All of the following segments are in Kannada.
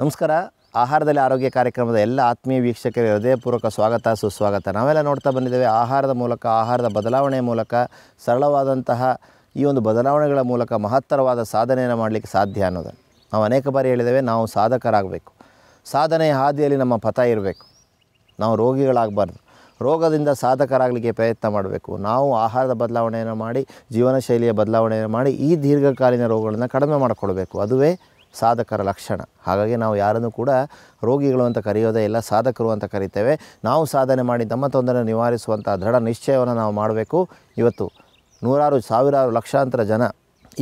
ನಮಸ್ಕಾರ ಆಹಾರದಲ್ಲಿ ಆರೋಗ್ಯ ಕಾರ್ಯಕ್ರಮದ ಎಲ್ಲ ಆತ್ಮೀಯ ವೀಕ್ಷಕರಿಗೆ ಹೃದಯಪೂರ್ವಕ ಸ್ವಾಗತ ಸುಸ್ವಾಗತ ನಾವೆಲ್ಲ ನೋಡ್ತಾ ಬಂದಿದ್ದೇವೆ ಆಹಾರದ ಮೂಲಕ ಆಹಾರದ ಬದಲಾವಣೆಯ ಮೂಲಕ ಸರಳವಾದಂತಹ ಈ ಒಂದು ಬದಲಾವಣೆಗಳ ಮೂಲಕ ಮಹತ್ತರವಾದ ಸಾಧನೆಯನ್ನು ಮಾಡಲಿಕ್ಕೆ ಸಾಧ್ಯ ಅನ್ನೋದನ್ನು ನಾವು ಅನೇಕ ಬಾರಿ ಹೇಳಿದ್ದೇವೆ ನಾವು ಸಾಧಕರಾಗಬೇಕು ಸಾಧನೆಯ ಹಾದಿಯಲ್ಲಿ ನಮ್ಮ ಪಥ ಇರಬೇಕು ನಾವು ರೋಗಿಗಳಾಗಬಾರ್ದು ರೋಗದಿಂದ ಸಾಧಕರಾಗಲಿಕ್ಕೆ ಪ್ರಯತ್ನ ಮಾಡಬೇಕು ನಾವು ಆಹಾರದ ಬದಲಾವಣೆಯನ್ನು ಮಾಡಿ ಜೀವನ ಶೈಲಿಯ ಬದಲಾವಣೆಯನ್ನು ಮಾಡಿ ಈ ದೀರ್ಘಕಾಲೀನ ರೋಗಗಳನ್ನು ಕಡಿಮೆ ಮಾಡಿಕೊಳ್ಬೇಕು ಅದುವೇ ಸಾಧಕರ ಲಕ್ಷಣ ಹಾಗಾಗಿ ನಾವು ಯಾರನ್ನು ಕೂಡ ರೋಗಿಗಳು ಅಂತ ಕರೆಯೋದೇ ಇಲ್ಲ ಸಾಧಕರು ಅಂತ ಕರಿತೇವೆ ನಾವು ಸಾಧನೆ ಮಾಡಿ ನಮ್ಮ ತೊಂದರೆ ನಿವಾರಿಸುವಂಥ ದೃಢ ನಿಶ್ಚಯವನ್ನು ನಾವು ಮಾಡಬೇಕು ಇವತ್ತು ನೂರಾರು ಸಾವಿರಾರು ಲಕ್ಷಾಂತರ ಜನ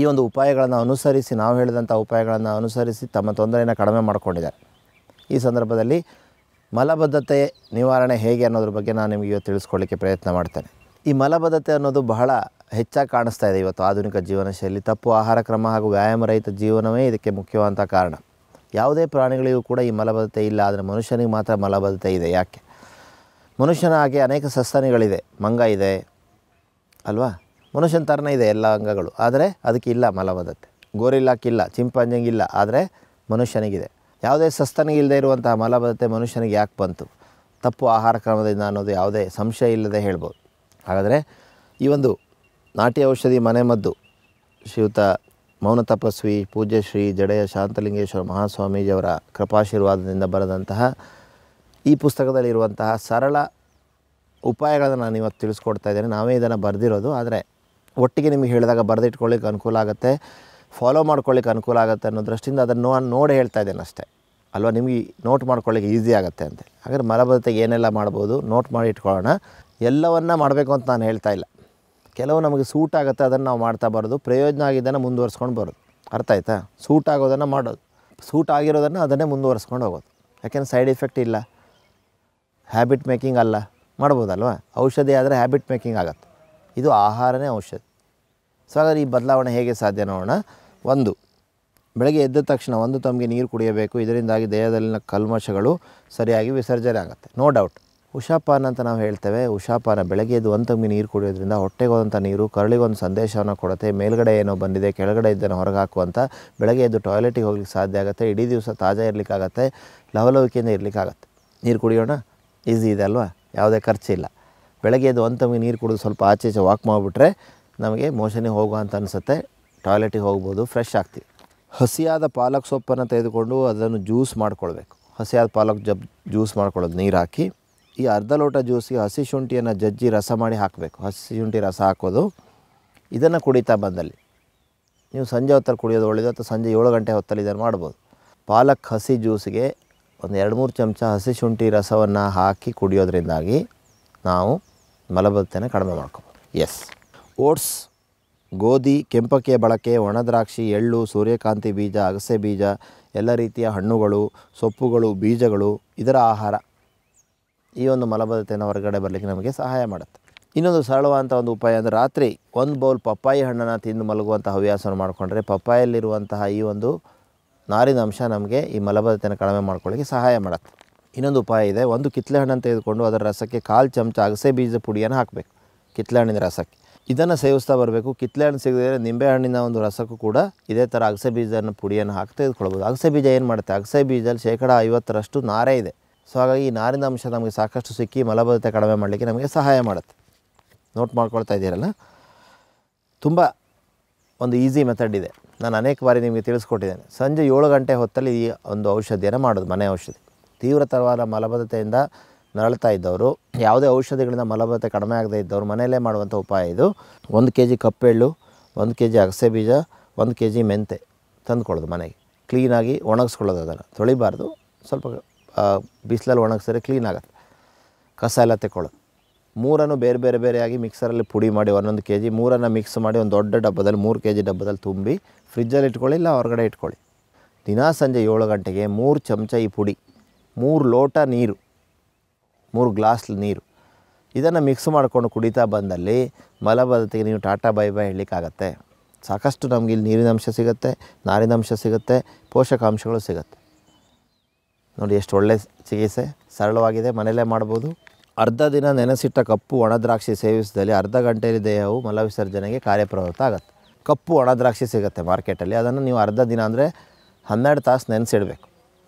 ಈ ಒಂದು ಉಪಾಯಗಳನ್ನು ಅನುಸರಿಸಿ ನಾವು ಹೇಳಿದಂಥ ಉಪಾಯಗಳನ್ನು ಅನುಸರಿಸಿ ತಮ್ಮ ತೊಂದರೆಯನ್ನು ಕಡಿಮೆ ಮಾಡಿಕೊಂಡಿದ್ದಾರೆ ಈ ಸಂದರ್ಭದಲ್ಲಿ ಮಲಬದ್ಧತೆ ನಿವಾರಣೆ ಹೇಗೆ ಅನ್ನೋದ್ರ ಬಗ್ಗೆ ನಾನು ನಿಮಗೆ ಇವತ್ತು ತಿಳಿಸ್ಕೊಳ್ಳಿಕ್ಕೆ ಪ್ರಯತ್ನ ಮಾಡ್ತೇನೆ ಈ ಮಲಬದ್ಧತೆ ಅನ್ನೋದು ಬಹಳ ಹೆಚ್ಚಾಗಿ ಕಾಣಿಸ್ತಾ ಇದೆ ಇವತ್ತು ಆಧುನಿಕ ಜೀವನ ಶೈಲಿ ತಪ್ಪು ಆಹಾರ ಕ್ರಮ ಹಾಗೂ ವ್ಯಾಯಾಮ ರಹಿತ ಜೀವನವೇ ಇದಕ್ಕೆ ಮುಖ್ಯವಾದಂಥ ಕಾರಣ ಯಾವುದೇ ಪ್ರಾಣಿಗಳಿಗೂ ಕೂಡ ಈ ಮಲಬದ್ಧತೆ ಇಲ್ಲ ಆದರೆ ಮನುಷ್ಯನಿಗೆ ಮಾತ್ರ ಮಲಬದ್ಧತೆ ಇದೆ ಯಾಕೆ ಮನುಷ್ಯನ ಹಾಗೆ ಅನೇಕ ಸಸ್ತನಿಗಳಿದೆ ಮಂಗ ಇದೆ ಅಲ್ವಾ ಮನುಷ್ಯನ ಥರನೇ ಇದೆ ಎಲ್ಲ ಅಂಗಗಳು ಆದರೆ ಅದಕ್ಕಿಲ್ಲ ಮಲಬದ್ಧತೆ ಗೋರಿಲ್ಲಾಕಿಲ್ಲ ಚಿಂಪಾಂಜಿಂಗಿಲ್ಲ ಆದರೆ ಮನುಷ್ಯನಿಗಿದೆ ಯಾವುದೇ ಸಸ್ತನಿಗಿಲ್ಲದೆ ಇರುವಂತಹ ಮಲಬದ್ಧತೆ ಮನುಷ್ಯನಿಗೆ ಯಾಕೆ ಬಂತು ತಪ್ಪು ಆಹಾರ ಕ್ರಮದಿಂದ ಅನ್ನೋದು ಯಾವುದೇ ಸಂಶಯ ಇಲ್ಲದೆ ಹೇಳ್ಬೋದು ಹಾಗಾದರೆ ಈ ಒಂದು ನಾಟಿ ಔಷಧಿ ಮನೆಮದ್ದು ಶ್ರೀಯುತ ಮೌನ ತಪಸ್ವಿ ಪೂಜ್ಯ ಶ್ರೀ ಜಡೆಯ ಶಾಂತಲಿಂಗೇಶ್ವರ ಮಹಾಸ್ವಾಮೀಜಿಯವರ ಕೃಪಾಶೀರ್ವಾದದಿಂದ ಬರೆದಂತಹ ಈ ಪುಸ್ತಕದಲ್ಲಿರುವಂತಹ ಸರಳ ಉಪಾಯಗಳನ್ನು ನಾನು ಇವತ್ತು ತಿಳಿಸ್ಕೊಡ್ತಾ ಇದ್ದೇನೆ ನಾವೇ ಇದನ್ನು ಬರೆದಿರೋದು ಆದರೆ ಒಟ್ಟಿಗೆ ನಿಮಗೆ ಹೇಳಿದಾಗ ಬರೆದಿಟ್ಕೊಳ್ಳಿಕ್ಕೆ ಅನುಕೂಲ ಆಗುತ್ತೆ ಫಾಲೋ ಮಾಡ್ಕೊಳ್ಳಿಕ್ಕೆ ಅನುಕೂಲ ಆಗುತ್ತೆ ಅನ್ನೋ ದೃಷ್ಟಿಯಿಂದ ಅದನ್ನು ನಾನು ನೋಡಿ ಹೇಳ್ತಾ ಇದ್ದೇನೆ ಅಷ್ಟೇ ಅಲ್ವಾ ನಿಮಗೆ ನೋಟ್ ಮಾಡ್ಕೊಳ್ಳಿಕ್ಕೆ ಈಸಿ ಆಗುತ್ತೆ ಅಂತ ಹಾಗಾದರೆ ಮಲಬದ್ಧತೆಗೆ ಏನೆಲ್ಲ ಮಾಡ್ಬೋದು ನೋಟ್ ಮಾಡಿ ಇಟ್ಕೊಳ್ಳೋಣ ಎಲ್ಲವನ್ನ ಮಾಡಬೇಕು ಅಂತ ನಾನು ಹೇಳ್ತಾ ಇಲ್ಲ ಕೆಲವು ನಮಗೆ ಸೂಟ್ ಆಗುತ್ತೆ ಅದನ್ನು ನಾವು ಮಾಡ್ತಾ ಬರೋದು ಪ್ರಯೋಜನ ಆಗಿದ್ದನ್ನು ಮುಂದುವರ್ಸ್ಕೊಂಡು ಬರೋದು ಅರ್ಥ ಆಯ್ತಾ ಸೂಟ್ ಆಗೋದನ್ನು ಮಾಡೋದು ಸೂಟ್ ಆಗಿರೋದನ್ನು ಅದನ್ನೇ ಮುಂದುವರ್ಸ್ಕೊಂಡು ಹೋಗೋದು ಯಾಕೆಂದರೆ ಸೈಡ್ ಎಫೆಕ್ಟ್ ಇಲ್ಲ ಹ್ಯಾಬಿಟ್ ಮೇಕಿಂಗ್ ಅಲ್ಲ ಮಾಡ್ಬೋದಲ್ವ ಔಷಧಿ ಆದರೆ ಹ್ಯಾಬಿಟ್ ಮೇಕಿಂಗ್ ಆಗುತ್ತೆ ಇದು ಆಹಾರನೇ ಔಷಧಿ ಸೊ ಹಾಗಾದರೆ ಈ ಬದಲಾವಣೆ ಹೇಗೆ ಸಾಧ್ಯ ನೋಡೋಣ ಒಂದು ಬೆಳಗ್ಗೆ ಎದ್ದ ತಕ್ಷಣ ಒಂದು ತಮಗೆ ನೀರು ಕುಡಿಯಬೇಕು ಇದರಿಂದಾಗಿ ದೇಹದಲ್ಲಿನ ಕಲ್ಮಶಗಳು ಸರಿಯಾಗಿ ವಿಸರ್ಜನೆ ಆಗುತ್ತೆ ನೋ ಡೌಟ್ ಉಷಾಪಾನ ಅಂತ ನಾವು ಹೇಳ್ತೇವೆ ಉಷಾಪಾನ ಬೆಳಗ್ಗೆ ಎದ್ದು ಒಂದು ತಂಗಿ ನೀರು ಕುಡಿಯೋದ್ರಿಂದ ಹೊಟ್ಟೆಗೋದಂಥ ನೀರು ಕರಳಿಗೊಂದು ಸಂದೇಶವನ್ನು ಕೊಡುತ್ತೆ ಮೇಲ್ಗಡೆ ಏನೋ ಬಂದಿದೆ ಕೆಳಗಡೆ ಇದ್ದನ್ನು ಹೊರಗೆ ಹಾಕುವಂಥ ಬೆಳಗ್ಗೆ ಎದ್ದು ಟಾಯ್ಲೆಟಿಗೆ ಹೋಗ್ಲಿಕ್ಕೆ ಸಾಧ್ಯ ಆಗುತ್ತೆ ಇಡೀ ದಿವಸ ತಾಜಾ ಇರಲಿಕ್ಕಾಗತ್ತೆ ಲವಲವಿಕೆಯಿಂದ ಇರಲಿಕ್ಕಾಗತ್ತೆ ನೀರು ಕುಡಿಯೋಣ ಈಸಿ ಇದೆ ಅಲ್ವಾ ಯಾವುದೇ ಖರ್ಚಿಲ್ಲ ಬೆಳಗ್ಗೆ ಎದ್ದು ಒಂದು ತಂಗಿ ನೀರು ಕುಡಿದು ಸ್ವಲ್ಪ ಆಚೆ ಈಚೆ ವಾಕ್ ಮಾಡಿಬಿಟ್ರೆ ನಮಗೆ ಮೋಷನಿಗೆ ಹೋಗುವ ಅಂತ ಅನಿಸುತ್ತೆ ಟಾಯ್ಲೆಟಿಗೆ ಹೋಗ್ಬೋದು ಫ್ರೆಶ್ ಆಗ್ತೀವಿ ಹಸಿಯಾದ ಪಾಲಕ್ ಸೊಪ್ಪನ್ನು ತೆಗೆದುಕೊಂಡು ಅದನ್ನು ಜ್ಯೂಸ್ ಮಾಡಿಕೊಳ್ಬೇಕು ಹಸಿಯಾದ ಪಾಲಕ್ ಜಬ್ ಜ್ಯೂಸ್ ಮಾಡ್ಕೊಳ್ಳೋದು ನೀರು ಹಾಕಿ ಈ ಅರ್ಧ ಲೋಟ ಜ್ಯೂಸಿಗೆ ಹಸಿ ಶುಂಠಿಯನ್ನು ಜಜ್ಜಿ ರಸ ಮಾಡಿ ಹಾಕಬೇಕು ಹಸಿ ಶುಂಠಿ ರಸ ಹಾಕೋದು ಇದನ್ನು ಕುಡಿತಾ ಬಂದಲ್ಲಿ ನೀವು ಸಂಜೆ ಹೊತ್ತಲ್ಲಿ ಕುಡಿಯೋದು ಒಳ್ಳೆಯದು ಅಥವಾ ಸಂಜೆ ಏಳು ಗಂಟೆ ಹೊತ್ತಲ್ಲಿ ಇದನ್ನು ಮಾಡ್ಬೋದು ಪಾಲಕ್ ಹಸಿ ಜ್ಯೂಸಿಗೆ ಒಂದು ಎರಡು ಮೂರು ಚಮಚ ಹಸಿ ಶುಂಠಿ ರಸವನ್ನು ಹಾಕಿ ಕುಡಿಯೋದ್ರಿಂದಾಗಿ ನಾವು ಮಲಬದ್ಧತೆಯನ್ನು ಕಡಿಮೆ ಮಾಡ್ಕೋಬೋದು ಎಸ್ ಓಟ್ಸ್ ಗೋಧಿ ಕೆಂಪಕ್ಕಿಯ ಬಳಕೆ ಒಣದ್ರಾಕ್ಷಿ ಎಳ್ಳು ಸೂರ್ಯಕಾಂತಿ ಬೀಜ ಅಗಸೆ ಬೀಜ ಎಲ್ಲ ರೀತಿಯ ಹಣ್ಣುಗಳು ಸೊಪ್ಪುಗಳು ಬೀಜಗಳು ಇದರ ಆಹಾರ ಈ ಒಂದು ಮಲಬದ್ಧತೆಯನ್ನು ಹೊರಗಡೆ ಬರಲಿಕ್ಕೆ ನಮಗೆ ಸಹಾಯ ಮಾಡುತ್ತೆ ಇನ್ನೊಂದು ಸರಳವಾದಂಥ ಒಂದು ಉಪಾಯ ಅಂದರೆ ರಾತ್ರಿ ಒಂದು ಬೌಲ್ ಪಪ್ಪಾಯಿ ಹಣ್ಣನ್ನು ತಿಂದು ಮಲಗುವಂಥ ಹವ್ಯಾಸವನ್ನು ಮಾಡಿಕೊಂಡ್ರೆ ಪಪ್ಪಾಯಲ್ಲಿರುವಂತಹ ಈ ಒಂದು ನಾರಿನ ಅಂಶ ನಮಗೆ ಈ ಮಲಬದ್ಧತೆಯನ್ನು ಕಡಿಮೆ ಮಾಡ್ಕೊಳ್ಳಿಕ್ಕೆ ಸಹಾಯ ಮಾಡುತ್ತೆ ಇನ್ನೊಂದು ಉಪಾಯ ಇದೆ ಒಂದು ಕಿತ್ತಲೆ ಹಣ್ಣನ್ನು ತೆಗೆದುಕೊಂಡು ಅದರ ರಸಕ್ಕೆ ಕಾಲು ಚಮಚ ಅಗಸೆ ಬೀಜದ ಪುಡಿಯನ್ನು ಹಾಕಬೇಕು ಕಿತ್ತಲೆ ಹಣ್ಣಿನ ರಸಕ್ಕೆ ಇದನ್ನು ಸೇವಿಸ್ತಾ ಬರಬೇಕು ಕಿತ್ತಲೆ ಹಣ್ಣು ಸಿಗದಿದ್ರೆ ನಿಂಬೆ ಹಣ್ಣಿನ ಒಂದು ರಸಕ್ಕೂ ಕೂಡ ಇದೇ ಥರ ಅಗಸೆ ಬೀಜನ ಪುಡಿಯನ್ನು ಹಾಕಿ ತೆಗೆದುಕೊಳ್ಬೋದು ಅಗಸೆ ಬೀಜ ಏನು ಮಾಡುತ್ತೆ ಅಗಸೆ ಬೀಜದಲ್ಲಿ ಶೇಕಡ ಐವತ್ತರಷ್ಟು ನಾರೇ ಇದೆ ಸೊ ಹಾಗಾಗಿ ಈ ನಾರಿನ ಅಂಶ ನಮಗೆ ಸಾಕಷ್ಟು ಸಿಕ್ಕಿ ಮಲಬದ್ಧತೆ ಕಡಿಮೆ ಮಾಡಲಿಕ್ಕೆ ನಮಗೆ ಸಹಾಯ ಮಾಡುತ್ತೆ ನೋಟ್ ಮಾಡ್ಕೊಳ್ತಾ ಇದ್ದೀರಲ್ಲ ತುಂಬ ಒಂದು ಈಸಿ ಮೆಥಡ್ ಇದೆ ನಾನು ಅನೇಕ ಬಾರಿ ನಿಮಗೆ ತಿಳಿಸ್ಕೊಟ್ಟಿದ್ದೇನೆ ಸಂಜೆ ಏಳು ಗಂಟೆ ಹೊತ್ತಲ್ಲಿ ಈ ಒಂದು ಔಷಧಿಯನ್ನು ಮಾಡೋದು ಮನೆ ಔಷಧಿ ತೀವ್ರತರವಾದ ಮಲಬದ್ಧತೆಯಿಂದ ನರಳ್ತಾ ಇದ್ದವರು ಯಾವುದೇ ಔಷಧಿಗಳಿಂದ ಮಲಬದ್ಧತೆ ಕಡಿಮೆ ಆಗದೇ ಇದ್ದವರು ಮನೆಯಲ್ಲೇ ಮಾಡುವಂಥ ಉಪಾಯ ಇದು ಒಂದು ಕೆ ಜಿ ಕಪ್ಪೆಳ್ಳು ಒಂದು ಕೆ ಜಿ ಅಗಸೆ ಬೀಜ ಒಂದು ಕೆ ಜಿ ಮೆಂತೆ ತಂದುಕೊಳ್ಳೋದು ಮನೆಗೆ ಕ್ಲೀನಾಗಿ ಒಣಗಿಸ್ಕೊಳ್ಳೋದು ಅದನ್ನು ತೊಳಿಬಾರ್ದು ಸ್ವಲ್ಪ ಬಿಸಿಲಲ್ಲಿ ಒಣಗಿಸಿದ್ರೆ ಕ್ಲೀನ್ ಆಗುತ್ತೆ ಕಸ ಎಲ್ಲ ತೆಕ್ಕೊಳ್ಳೋದು ಮೂರನ್ನು ಬೇರೆ ಬೇರೆ ಬೇರೆಯಾಗಿ ಮಿಕ್ಸರಲ್ಲಿ ಪುಡಿ ಮಾಡಿ ಒಂದೊಂದು ಕೆ ಜಿ ಮೂರನ್ನು ಮಿಕ್ಸ್ ಮಾಡಿ ಒಂದು ದೊಡ್ಡ ಡಬ್ಬದಲ್ಲಿ ಮೂರು ಕೆ ಜಿ ಡಬ್ಬದಲ್ಲಿ ತುಂಬಿ ಫ್ರಿಜ್ಜಲ್ಲಿ ಇಟ್ಕೊಳ್ಳಿ ಇಲ್ಲ ಹೊರಗಡೆ ಇಟ್ಕೊಳ್ಳಿ ದಿನ ಸಂಜೆ ಏಳು ಗಂಟೆಗೆ ಮೂರು ಚಮಚ ಈ ಪುಡಿ ಮೂರು ಲೋಟ ನೀರು ಮೂರು ಗ್ಲಾಸ್ ನೀರು ಇದನ್ನು ಮಿಕ್ಸ್ ಮಾಡಿಕೊಂಡು ಕುಡಿತಾ ಬಂದಲ್ಲಿ ಮಲಬದ್ಧತೆಗೆ ನೀವು ಟಾಟಾ ಬೈ ಬೈ ಹೇಳಲಿಕ್ಕಾಗತ್ತೆ ಸಾಕಷ್ಟು ನಮಗೆ ಇಲ್ಲಿ ಸಿಗುತ್ತೆ ನಾರಿನಂಶ ಸಿಗುತ್ತೆ ಪೋಷಕಾಂಶಗಳು ಸಿಗುತ್ತೆ ನೋಡಿ ಎಷ್ಟು ಒಳ್ಳೆ ಚಿಕಿತ್ಸೆ ಸರಳವಾಗಿದೆ ಮನೆಯಲ್ಲೇ ಮಾಡ್ಬೋದು ಅರ್ಧ ದಿನ ನೆನೆಸಿಟ್ಟ ಕಪ್ಪು ಒಣದ್ರಾಕ್ಷಿ ಸೇವಿಸಿದಲ್ಲಿ ಅರ್ಧ ಗಂಟೆಯಲ್ಲಿ ದೇಹವು ಮಲವಿಸರ್ಜನೆಗೆ ಕಾರ್ಯಪ್ರವೃತ್ತ ಆಗುತ್ತೆ ಕಪ್ಪು ಒಣದ್ರಾಕ್ಷಿ ಸಿಗುತ್ತೆ ಮಾರ್ಕೆಟಲ್ಲಿ ಅದನ್ನು ನೀವು ಅರ್ಧ ದಿನ ಅಂದರೆ ಹನ್ನೆರಡು ತಾಸು ನೆನೆಸಿಡಬೇಕು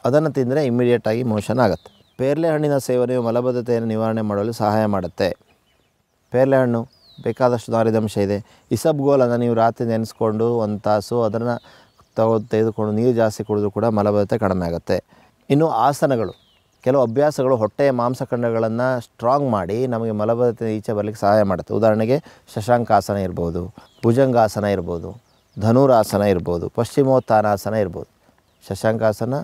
ಅದನ್ನು ತಿಂದರೆ ಇಮ್ಮಿಡಿಯೇಟಾಗಿ ಮೋಷನ್ ಆಗುತ್ತೆ ಪೇರ್ಲೆ ಹಣ್ಣಿನ ಸೇವನೆಯು ಮಲಬದ್ಧತೆಯನ್ನು ನಿವಾರಣೆ ಮಾಡಲು ಸಹಾಯ ಮಾಡುತ್ತೆ ಪೇರ್ಲೆ ಹಣ್ಣು ಬೇಕಾದಷ್ಟು ನಾರಿದಂಶ ಇದೆ ಇಸಬ್ಗೋಲನ್ನು ನೀವು ರಾತ್ರಿ ನೆನೆಸ್ಕೊಂಡು ಒಂದು ತಾಸು ಅದನ್ನು ತಗೋ ತೆಗೆದುಕೊಂಡು ನೀರು ಜಾಸ್ತಿ ಕುಡಿದ್ರೂ ಕೂಡ ಮಲಬದ್ಧತೆ ಕಡಿಮೆ ಆಗುತ್ತೆ ಇನ್ನು ಆಸನಗಳು ಕೆಲವು ಅಭ್ಯಾಸಗಳು ಹೊಟ್ಟೆಯ ಮಾಂಸಖಂಡಗಳನ್ನು ಸ್ಟ್ರಾಂಗ್ ಮಾಡಿ ನಮಗೆ ಮಲಬದ್ಧತೆ ಈಚೆ ಬರಲಿಕ್ಕೆ ಸಹಾಯ ಮಾಡುತ್ತೆ ಉದಾಹರಣೆಗೆ ಶಶಾಂಕಾಸನ ಇರ್ಬೋದು ಭುಜಂಗಾಸನ ಇರ್ಬೋದು ಧನುರಾಸನ ಇರ್ಬೋದು ಪಶ್ಚಿಮೋತ್ಥಾನಾಸನ ಇರ್ಬೋದು ಶಶಾಂಕಾಸನ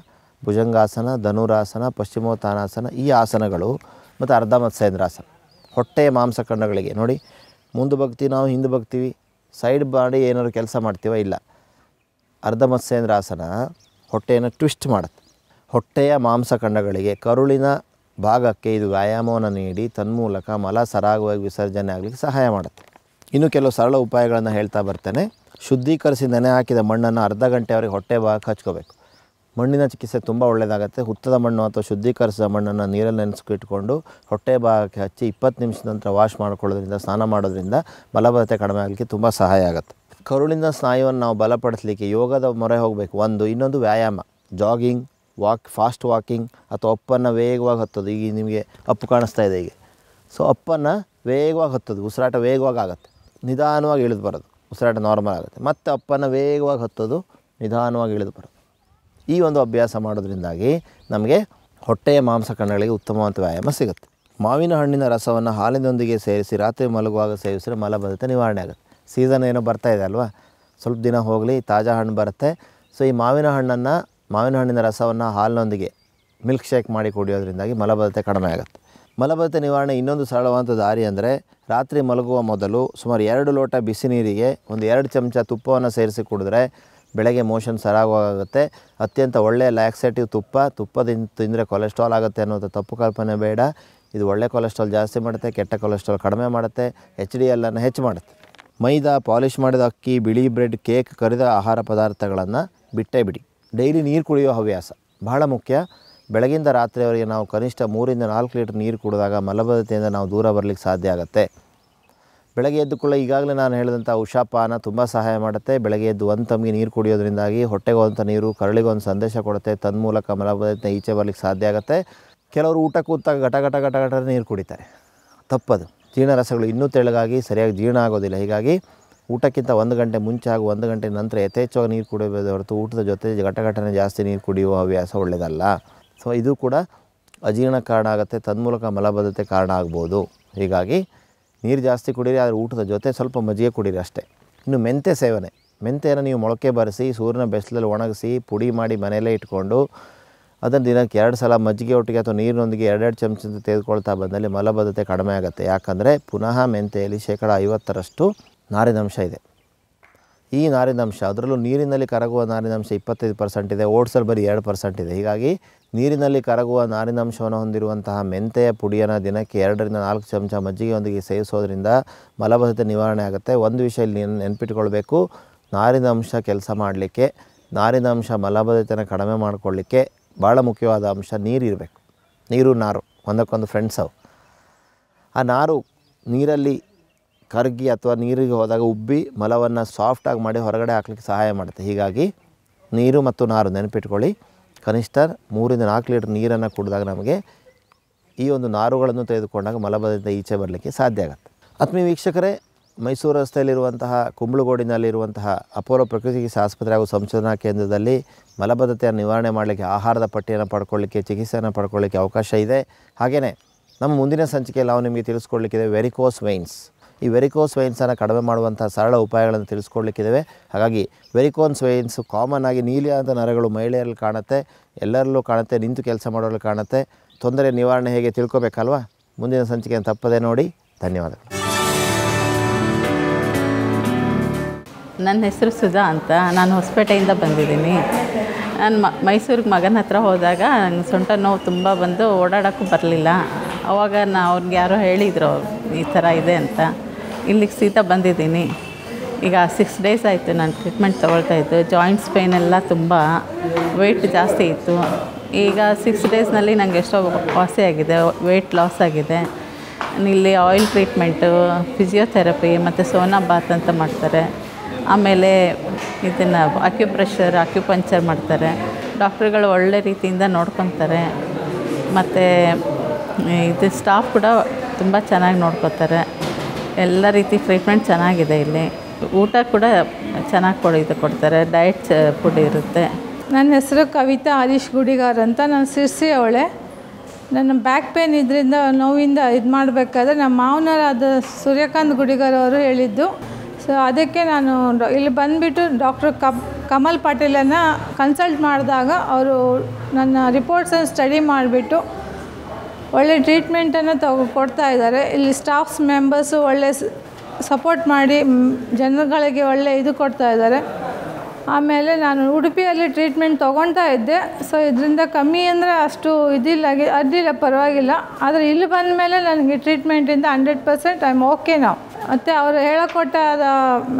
ಭುಜಂಗಾಸನ ಧನುರಾಸನ ಪಶ್ಚಿಮೋತ್ಥಾನಾಸನ ಈ ಆಸನಗಳು ಮತ್ತು ಅರ್ಧ ಮತ್ಸ್ಯೇಂದ್ರಾಸನ ಹೊಟ್ಟೆಯ ಮಾಂಸಖಂಡಗಳಿಗೆ ನೋಡಿ ಮುಂದೆ ಬಗ್ತೀವಿ ನಾವು ಹಿಂದೆ ಬಗ್ತೀವಿ ಸೈಡ್ ಮಾಡಿ ಏನಾದ್ರು ಕೆಲಸ ಮಾಡ್ತೀವೋ ಇಲ್ಲ ಅರ್ಧ ಮತ್ಸೇಂದ್ರಾಸನ ಹೊಟ್ಟೆಯನ್ನು ಟ್ವಿಸ್ಟ್ ಮಾಡುತ್ತೆ ಹೊಟ್ಟೆಯ ಮಾಂಸಖಂಡಗಳಿಗೆ ಕರುಳಿನ ಭಾಗಕ್ಕೆ ಇದು ವ್ಯಾಯಾಮವನ್ನು ನೀಡಿ ತನ್ಮೂಲಕ ಮಲ ಸರಾಗವಾಗಿ ವಿಸರ್ಜನೆ ಆಗಲಿಕ್ಕೆ ಸಹಾಯ ಮಾಡುತ್ತೆ ಇನ್ನು ಕೆಲವು ಸರಳ ಉಪಾಯಗಳನ್ನು ಹೇಳ್ತಾ ಬರ್ತೇನೆ ಶುದ್ಧೀಕರಿಸಿ ನೆನೆ ಹಾಕಿದ ಮಣ್ಣನ್ನು ಅರ್ಧ ಗಂಟೆಯವರೆಗೆ ಹೊಟ್ಟೆ ಭಾಗಕ್ಕೆ ಹಚ್ಕೋಬೇಕು ಮಣ್ಣಿನ ಚಿಕಿತ್ಸೆ ತುಂಬ ಒಳ್ಳೆಯದಾಗುತ್ತೆ ಹುತ್ತದ ಮಣ್ಣು ಅಥವಾ ಶುದ್ಧೀಕರಿಸಿದ ಮಣ್ಣನ್ನು ನೀರಲ್ಲಿ ನೆನೆಸ್ಕಿಟ್ಕೊಂಡು ಹೊಟ್ಟೆ ಭಾಗಕ್ಕೆ ಹಚ್ಚಿ ಇಪ್ಪತ್ತು ನಿಮಿಷದ ನಂತರ ವಾಶ್ ಮಾಡ್ಕೊಳ್ಳೋದ್ರಿಂದ ಸ್ನಾನ ಮಾಡೋದ್ರಿಂದ ಮಲಬದ್ಧತೆ ಕಡಿಮೆ ಆಗಲಿಕ್ಕೆ ತುಂಬ ಸಹಾಯ ಆಗುತ್ತೆ ಕರುಳಿನ ಸ್ನಾಯುವನ್ನು ನಾವು ಬಲಪಡಿಸಲಿಕ್ಕೆ ಯೋಗದ ಮೊರೆ ಹೋಗಬೇಕು ಒಂದು ಇನ್ನೊಂದು ವ್ಯಾಯಾಮ ಜಾಗಿಂಗ್ ವಾಕ್ ಫಾಸ್ಟ್ ವಾಕಿಂಗ್ ಅಥವಾ ಅಪ್ಪನ್ನು ವೇಗವಾಗಿ ಹತ್ತೋದು ಈಗ ನಿಮಗೆ ಅಪ್ಪು ಕಾಣಿಸ್ತಾ ಇದೆ ಈಗ ಸೊ ಅಪ್ಪನ್ನು ವೇಗವಾಗಿ ಹತ್ತೋದು ಉಸಿರಾಟ ವೇಗವಾಗಿ ಆಗುತ್ತೆ ನಿಧಾನವಾಗಿ ಇಳಿದು ಬರೋದು ಉಸಿರಾಟ ನಾರ್ಮಲ್ ಆಗುತ್ತೆ ಮತ್ತು ಅಪ್ಪನ್ನು ವೇಗವಾಗಿ ಹತ್ತೋದು ನಿಧಾನವಾಗಿ ಇಳಿದು ಬರೋದು ಈ ಒಂದು ಅಭ್ಯಾಸ ಮಾಡೋದ್ರಿಂದಾಗಿ ನಮಗೆ ಹೊಟ್ಟೆಯ ಮಾಂಸ ಕಣ್ಣಗಳಿಗೆ ಉತ್ತಮವಾದ ವ್ಯಾಯಾಮ ಸಿಗುತ್ತೆ ಮಾವಿನ ಹಣ್ಣಿನ ರಸವನ್ನು ಹಾಲಿನೊಂದಿಗೆ ಸೇರಿಸಿ ರಾತ್ರಿ ಮಲಗುವಾಗ ಸೇವಿಸಿದರೆ ಮಲಬದ್ಧತೆ ನಿವಾರಣೆ ಆಗುತ್ತೆ ಸೀಸನ್ ಏನೋ ಬರ್ತಾ ಇದೆ ಅಲ್ವಾ ಸ್ವಲ್ಪ ದಿನ ಹೋಗಲಿ ತಾಜಾ ಹಣ್ಣು ಬರುತ್ತೆ ಸೊ ಈ ಮಾವಿನ ಹಣ್ಣನ್ನು ಮಾವಿನ ಹಣ್ಣಿನ ರಸವನ್ನು ಹಾಲಿನೊಂದಿಗೆ ಮಿಲ್ಕ್ ಶೇಕ್ ಮಾಡಿ ಕುಡಿಯೋದ್ರಿಂದಾಗಿ ಮಲಬದ್ಧತೆ ಕಡಿಮೆ ಆಗುತ್ತೆ ಮಲಬದ್ಧತೆ ನಿವಾರಣೆ ಇನ್ನೊಂದು ಸರಳವಾದ ದಾರಿ ಅಂದರೆ ರಾತ್ರಿ ಮಲಗುವ ಮೊದಲು ಸುಮಾರು ಎರಡು ಲೋಟ ಬಿಸಿ ನೀರಿಗೆ ಒಂದು ಎರಡು ಚಮಚ ತುಪ್ಪವನ್ನು ಸೇರಿಸಿ ಕುಡಿದ್ರೆ ಬೆಳಗ್ಗೆ ಮೋಷನ್ ಸರಾಗವಾಗುತ್ತೆ ಅತ್ಯಂತ ಒಳ್ಳೆಯ ಲ್ಯಾಕ್ಸೇಟಿವ್ ತುಪ್ಪ ತುಪ್ಪದಿಂದ ತಿಂದರೆ ಕೊಲೆಸ್ಟ್ರಾಲ್ ಆಗುತ್ತೆ ಅನ್ನೋದು ತಪ್ಪು ಕಲ್ಪನೆ ಬೇಡ ಇದು ಒಳ್ಳೆ ಕೊಲೆಸ್ಟ್ರಾಲ್ ಜಾಸ್ತಿ ಮಾಡುತ್ತೆ ಕೆಟ್ಟ ಕೊಲೆಸ್ಟ್ರಾಲ್ ಕಡಿಮೆ ಮಾಡುತ್ತೆ ಎಚ್ ಡಿ ಎಲ್ಲನ್ನು ಹೆಚ್ಚು ಮಾಡುತ್ತೆ ಮೈದಾ ಪಾಲಿಷ್ ಮಾಡಿದ ಅಕ್ಕಿ ಬಿಳಿ ಬ್ರೆಡ್ ಕೇಕ್ ಕರಿದ ಆಹಾರ ಪದಾರ್ಥಗಳನ್ನು ಬಿಟ್ಟೇ ಬಿಡಿ ಡೈಲಿ ನೀರು ಕುಡಿಯೋ ಹವ್ಯಾಸ ಬಹಳ ಮುಖ್ಯ ಬೆಳಗಿಂದ ರಾತ್ರಿವರೆಗೆ ನಾವು ಕನಿಷ್ಠ ಮೂರಿಂದ ನಾಲ್ಕು ಲೀಟ್ರ್ ನೀರು ಕುಡಿದಾಗ ಮಲಬದ್ಧತೆಯಿಂದ ನಾವು ದೂರ ಬರಲಿಕ್ಕೆ ಸಾಧ್ಯ ಆಗುತ್ತೆ ಬೆಳಗ್ಗೆ ಎದ್ದು ಕೂಡ ಈಗಾಗಲೇ ನಾನು ಹೇಳಿದಂಥ ಉಷಾಪಾನ ತುಂಬ ಸಹಾಯ ಮಾಡುತ್ತೆ ಬೆಳಗ್ಗೆ ಎದ್ದು ಒಂದು ತಮಗೆ ನೀರು ಕುಡಿಯೋದ್ರಿಂದಾಗಿ ಹೊಟ್ಟೆಗೆ ಹೋದಂಥ ನೀರು ಕರಳಿಗೆ ಒಂದು ಸಂದೇಶ ಕೊಡುತ್ತೆ ತನ್ಮೂಲಕ ಮಲಬದ್ಧತೆ ಈಚೆ ಬರಲಿಕ್ಕೆ ಸಾಧ್ಯ ಆಗುತ್ತೆ ಕೆಲವರು ಊಟ ಕೂತಾಗ ಘಟ ಘಟ ಘಟ ಘಟ ನೀರು ಕುಡಿತಾರೆ ತಪ್ಪದು ಜೀರ್ಣರಸಗಳು ಇನ್ನೂ ತೆಳ್ಳಗಾಗಿ ಸರಿಯಾಗಿ ಜೀರ್ಣ ಆಗೋದಿಲ್ಲ ಹೀಗಾಗಿ ಊಟಕ್ಕಿಂತ ಒಂದು ಗಂಟೆ ಮುಂಚೆ ಹಾಗೂ ಒಂದು ಗಂಟೆ ನಂತರ ಯಥೇಚ್ಛವಾಗಿ ನೀರು ಕುಡಿಯಬೇಕು ಹೊರತು ಊಟದ ಜೊತೆ ಘಟಘಟನೆ ಜಾಸ್ತಿ ನೀರು ಕುಡಿಯುವ ಹವ್ಯಾಸ ಒಳ್ಳೆಯದಲ್ಲ ಸೊ ಇದು ಕೂಡ ಅಜೀರ್ಣ ಕಾರಣ ಆಗುತ್ತೆ ತನ್ಮೂಲಕ ಮಲಬದ್ಧತೆ ಕಾರಣ ಆಗ್ಬೋದು ಹೀಗಾಗಿ ನೀರು ಜಾಸ್ತಿ ಕುಡೀರಿ ಆದರೆ ಊಟದ ಜೊತೆ ಸ್ವಲ್ಪ ಮಜ್ಜಿಗೆ ಕುಡೀರಿ ಅಷ್ಟೇ ಇನ್ನು ಮೆಂತೆ ಸೇವನೆ ಮೆಂತ್ಯನ ನೀವು ಮೊಳಕೆ ಬರೆಸಿ ಸೂರ್ಯನ ಬೆಸಲಲ್ಲಿ ಒಣಗಿಸಿ ಪುಡಿ ಮಾಡಿ ಮನೆಯಲ್ಲೇ ಇಟ್ಕೊಂಡು ಅದನ್ನು ದಿನಕ್ಕೆ ಎರಡು ಸಲ ಮಜ್ಜಿಗೆ ಒಟ್ಟಿಗೆ ಅಥವಾ ನೀರಿನೊಂದಿಗೆ ಎರಡೆರಡು ಚಮಚದಿಂದ ತೆಗೆದುಕೊಳ್ತಾ ಬಂದಲ್ಲಿ ಮಲಬದ್ಧತೆ ಕಡಿಮೆ ಆಗುತ್ತೆ ಯಾಕಂದರೆ ಪುನಃ ಮೆಂತೆಯಲ್ಲಿ ಶೇಕಡ ಐವತ್ತರಷ್ಟು ನಾರಿನಂಶ ಇದೆ ಈ ನಾರಿನಂಶ ಅದರಲ್ಲೂ ನೀರಿನಲ್ಲಿ ಕರಗುವ ನಾರಿನಂಶ ಇಪ್ಪತ್ತೈದು ಪರ್ಸೆಂಟ್ ಇದೆ ಓಟ್ಸಲ್ಲಿ ಬರೀ ಎರಡು ಪರ್ಸೆಂಟ್ ಇದೆ ಹೀಗಾಗಿ ನೀರಿನಲ್ಲಿ ಕರಗುವ ನಾರಿನಂಶವನ್ನು ಹೊಂದಿರುವಂತಹ ಮೆಂತೆಯ ಪುಡಿಯನ್ನು ದಿನಕ್ಕೆ ಎರಡರಿಂದ ನಾಲ್ಕು ಚಮಚ ಮಜ್ಜಿಗೆಯೊಂದಿಗೆ ಸೇವಿಸೋದ್ರಿಂದ ಮಲಬದ್ಧತೆ ನಿವಾರಣೆ ಆಗುತ್ತೆ ಒಂದು ವಿಷಯ ಇಲ್ಲಿ ನಾರಿನ ಅಂಶ ಕೆಲಸ ಮಾಡಲಿಕ್ಕೆ ಅಂಶ ಮಲಬದ್ಧತೆಯನ್ನು ಕಡಿಮೆ ಮಾಡಿಕೊಳ್ಳಿಕ್ಕೆ ಭಾಳ ಮುಖ್ಯವಾದ ಅಂಶ ನೀರಿರಬೇಕು ನೀರು ನಾರು ಒಂದಕ್ಕೊಂದು ಫ್ರೆಂಡ್ಸ್ ಅವು ಆ ನಾರು ನೀರಲ್ಲಿ ಕರ್ಗಿ ಅಥವಾ ನೀರಿಗೆ ಹೋದಾಗ ಉಬ್ಬಿ ಮಲವನ್ನು ಸಾಫ್ಟಾಗಿ ಮಾಡಿ ಹೊರಗಡೆ ಹಾಕ್ಲಿಕ್ಕೆ ಸಹಾಯ ಮಾಡುತ್ತೆ ಹೀಗಾಗಿ ನೀರು ಮತ್ತು ನಾರು ನೆನಪಿಟ್ಕೊಳ್ಳಿ ಕನಿಷ್ಠ ಮೂರಿಂದ ನಾಲ್ಕು ಲೀಟ್ರ್ ನೀರನ್ನು ಕುಡಿದಾಗ ನಮಗೆ ಈ ಒಂದು ನಾರುಗಳನ್ನು ತೆಗೆದುಕೊಂಡಾಗ ಮಲಬದ್ಧತೆ ಈಚೆ ಬರಲಿಕ್ಕೆ ಸಾಧ್ಯ ಆಗುತ್ತೆ ಆತ್ಮೀಯ ವೀಕ್ಷಕರೇ ಮೈಸೂರು ರಸ್ತೆಯಲ್ಲಿರುವಂತಹ ಕುಂಬಳಗೋಡಿನಲ್ಲಿರುವಂತಹ ಅಪೋಲೋ ಪ್ರಕೃತಿ ಚಿಕಿತ್ಸೆ ಆಸ್ಪತ್ರೆ ಹಾಗೂ ಸಂಶೋಧನಾ ಕೇಂದ್ರದಲ್ಲಿ ಮಲಬದ್ಧತೆಯನ್ನು ನಿವಾರಣೆ ಮಾಡಲಿಕ್ಕೆ ಆಹಾರದ ಪಟ್ಟಿಯನ್ನು ಪಡ್ಕೊಳ್ಳಿಕ್ಕೆ ಚಿಕಿತ್ಸೆಯನ್ನು ಪಡ್ಕೊಳ್ಳಿಕ್ಕೆ ಅವಕಾಶ ಇದೆ ಹಾಗೆಯೇ ನಮ್ಮ ಮುಂದಿನ ಸಂಚಿಕೆಯಲ್ಲಿ ನಾವು ನಿಮಗೆ ತಿಳಿಸ್ಕೊಡ್ಲಿಕ್ಕಿದೆ ವೆರಿಕೋಸ್ ವೈನ್ಸ್ ಈ ವೆರಿಕೋಸ್ ವೈನ್ಸನ್ನು ಕಡಿಮೆ ಮಾಡುವಂಥ ಸರಳ ಉಪಾಯಗಳನ್ನು ತಿಳಿಸ್ಕೊಡ್ಲಿಕ್ಕಿದ್ದಾವೆ ಹಾಗಾಗಿ ವೆರಿಕೋನ್ಸ್ ವೈನ್ಸ್ ಕಾಮನ್ ಆಗಿ ನೀಲಿಯಾದ ನರಗಳು ಮಹಿಳೆಯರಲ್ಲಿ ಕಾಣುತ್ತೆ ಎಲ್ಲರಲ್ಲೂ ಕಾಣುತ್ತೆ ನಿಂತು ಕೆಲಸ ಮಾಡೋರಲ್ಲಿ ಕಾಣುತ್ತೆ ತೊಂದರೆ ನಿವಾರಣೆ ಹೇಗೆ ತಿಳ್ಕೊಬೇಕಲ್ವಾ ಮುಂದಿನ ಸಂಚಿಕೆಯನ್ನು ತಪ್ಪದೆ ನೋಡಿ ಧನ್ಯವಾದಗಳು ನನ್ನ ಹೆಸರು ಸುಧಾ ಅಂತ ನಾನು ಹೊಸಪೇಟೆಯಿಂದ ಬಂದಿದ್ದೀನಿ ನಾನು ಮ ಮೈಸೂರಿಗೆ ಮಗನ ಹತ್ರ ಹೋದಾಗ ನನ್ನ ಸೊಂಟ ನೋವು ತುಂಬ ಬಂದು ಓಡಾಡೋಕ್ಕೂ ಬರಲಿಲ್ಲ ಅವಾಗ ನಾ ಅವ್ರಿಗೆ ಯಾರೋ ಹೇಳಿದರು ಈ ಥರ ಇದೆ ಅಂತ ಇಲ್ಲಿಗೆ ಸೀತಾ ಬಂದಿದ್ದೀನಿ ಈಗ ಸಿಕ್ಸ್ ಡೇಸ್ ಆಯಿತು ನಾನು ಟ್ರೀಟ್ಮೆಂಟ್ ತೊಗೊಳ್ತಾಯಿದ್ದು ಜಾಯಿಂಟ್ಸ್ ಪೇಯ್ನ್ ಎಲ್ಲ ತುಂಬ ವೆಯ್ಟ್ ಜಾಸ್ತಿ ಇತ್ತು ಈಗ ಸಿಕ್ಸ್ ಡೇಸ್ನಲ್ಲಿ ನನಗೆ ಎಷ್ಟೋ ವಾಸಿಯಾಗಿದೆ ವೆಯ್ಟ್ ಲಾಸ್ ಆಗಿದೆ ಇಲ್ಲಿ ಆಯಿಲ್ ಟ್ರೀಟ್ಮೆಂಟು ಫಿಸಿಯೋಥೆರಪಿ ಮತ್ತು ಸೋನಾ ಬಾತ್ ಅಂತ ಮಾಡ್ತಾರೆ ಆಮೇಲೆ ಇದನ್ನು ಆಕ್ಯುಪ್ರೆಷರ್ ಅಕ್ಯುಪಂಚರ್ ಮಾಡ್ತಾರೆ ಡಾಕ್ಟ್ರುಗಳು ಒಳ್ಳೆ ರೀತಿಯಿಂದ ನೋಡ್ಕೊತಾರೆ ಮತ್ತು ಇದು ಸ್ಟಾಫ್ ಕೂಡ ತುಂಬ ಚೆನ್ನಾಗಿ ನೋಡ್ಕೋತಾರೆ ಎಲ್ಲ ರೀತಿ ಟ್ರೀಟ್ಮೆಂಟ್ ಚೆನ್ನಾಗಿದೆ ಇಲ್ಲಿ ಊಟ ಕೂಡ ಚೆನ್ನಾಗಿ ಕೊಡ ಇದು ಕೊಡ್ತಾರೆ ಡಯಟ್ ಫುಡ್ ಇರುತ್ತೆ ನನ್ನ ಹೆಸರು ಕವಿತಾ ಹರೀಶ್ ಗುಡಿಗಾರ್ ಅಂತ ನಾನು ಸಿರ್ಸಿ ಅವಳೆ ನನ್ನ ಬ್ಯಾಕ್ ಪೇನ್ ಇದರಿಂದ ನೋವಿಂದ ಇದು ಮಾಡಬೇಕಾದ್ರೆ ನಮ್ಮ ಮಾವನರಾದ ಸೂರ್ಯಕಾಂತ್ ಗುಡಿಗಾರ್ ಅವರು ಹೇಳಿದ್ದು ಸೊ ಅದಕ್ಕೆ ನಾನು ಇಲ್ಲಿ ಬಂದುಬಿಟ್ಟು ಡಾಕ್ಟರ್ ಕಪ್ ಕಮಲ್ ಪಾಟೀಲನ್ನು ಕನ್ಸಲ್ಟ್ ಮಾಡಿದಾಗ ಅವರು ನನ್ನ ರಿಪೋರ್ಟ್ಸನ್ನು ಸ್ಟಡಿ ಮಾಡಿಬಿಟ್ಟು ಒಳ್ಳೆ ಟ್ರೀಟ್ಮೆಂಟನ್ನು ತಗೊ ಕೊಡ್ತಾ ಇದ್ದಾರೆ ಇಲ್ಲಿ ಸ್ಟಾಫ್ಸ್ ಮೆಂಬರ್ಸು ಒಳ್ಳೆ ಸಪೋರ್ಟ್ ಮಾಡಿ ಜನಗಳಿಗೆ ಒಳ್ಳೆ ಇದು ಕೊಡ್ತಾ ಇದ್ದಾರೆ ಆಮೇಲೆ ನಾನು ಉಡುಪಿಯಲ್ಲಿ ಟ್ರೀಟ್ಮೆಂಟ್ ತೊಗೊಳ್ತಾ ಇದ್ದೆ ಸೊ ಇದರಿಂದ ಕಮ್ಮಿ ಅಂದರೆ ಅಷ್ಟು ಇದಿಲ್ಲ ಅಡ್ಡಿಲ್ಲ ಪರವಾಗಿಲ್ಲ ಆದರೆ ಇಲ್ಲಿ ಬಂದ ಮೇಲೆ ನನಗೆ ಟ್ರೀಟ್ಮೆಂಟಿಂದ hundred percent I am okay ನಾವು ಮತ್ತು ಅವರು ಹೇಳಿಕೊಟ್ಟಾದ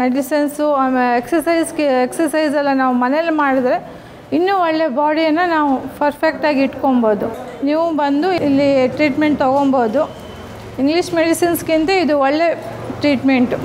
ಮೆಡಿಸಿನ್ಸು ಆಮೇಲೆ ಎಕ್ಸಸೈಸ್ಗೆ ಎಕ್ಸಸೈಸೆಲ್ಲ ನಾವು ಮನೇಲಿ ಮಾಡಿದ್ರೆ ಇನ್ನೂ ಒಳ್ಳೆ ಬಾಡಿಯನ್ನು ನಾವು ಪರ್ಫೆಕ್ಟಾಗಿ ಇಟ್ಕೊಬೋದು ನೀವು ಬಂದು ಇಲ್ಲಿ ಟ್ರೀಟ್ಮೆಂಟ್ ತೊಗೊಬೋದು ಇಂಗ್ಲೀಷ್ ಮೆಡಿಸಿನ್ಸ್ಗಿಂತ ಇದು ಒಳ್ಳೆ ಟ್ರೀಟ್ಮೆಂಟು